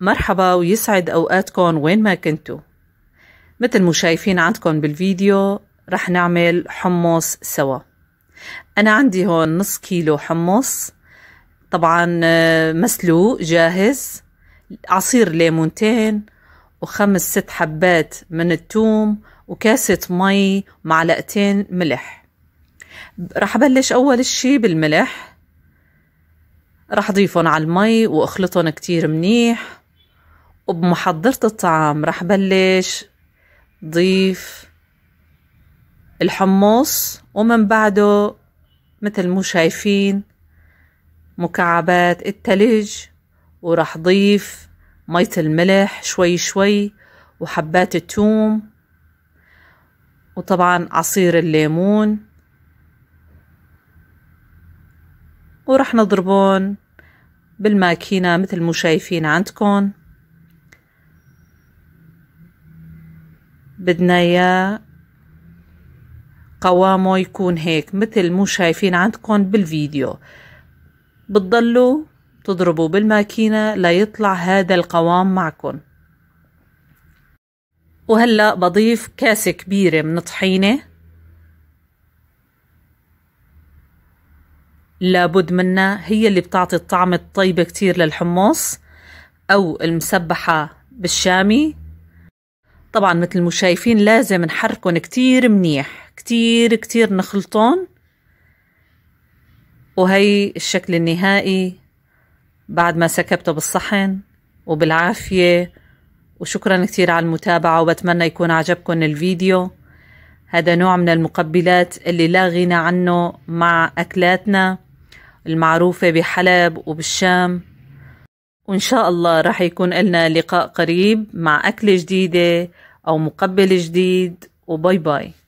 مرحبا ويسعد أوقاتكم وين ما كنتوا مثل ما شايفين عندكم بالفيديو رح نعمل حمص سوا أنا عندي هون نص كيلو حمص طبعا آه، مسلوق جاهز عصير ليمونتين وخمس ست حبات من التوم وكاسة مي معلقتين ملح رح أبلش أول شي بالملح رح أضيفهم على المي وأخلطهم كتير منيح وبمحضرة الطعام رح بلش ضيف الحمص ومن بعده مثل مو شايفين مكعبات التلج ورح ضيف مية الملح شوي شوي وحبات التوم وطبعا عصير الليمون ورح نضربون بالماكينة مثل مو شايفين عندكم بدنا اياه قوامه يكون هيك مثل مو شايفين عندكم بالفيديو بتضلوا تضربوا بالماكينة ليطلع هذا القوام معكم وهلأ بضيف كاسة كبيرة من طحينة لابد منها هي اللي بتعطي الطعم الطيبة كتير للحمص أو المسبحة بالشامي طبعا مثل ما شايفين لازم نحركن كتير منيح كتير كتير نخلطن وهي الشكل النهائي بعد ما سكبته بالصحن وبالعافية وشكرا كتير على المتابعة وبتمنى يكون عجبكم الفيديو هذا نوع من المقبلات اللي لا غنى عنه مع أكلاتنا المعروفة بحلب وبالشام وإن شاء الله رح يكون لنا لقاء قريب مع أكلة جديدة أو مقبل جديد وباي باي